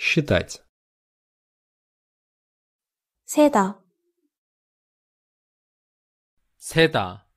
считать. 세다. 세다.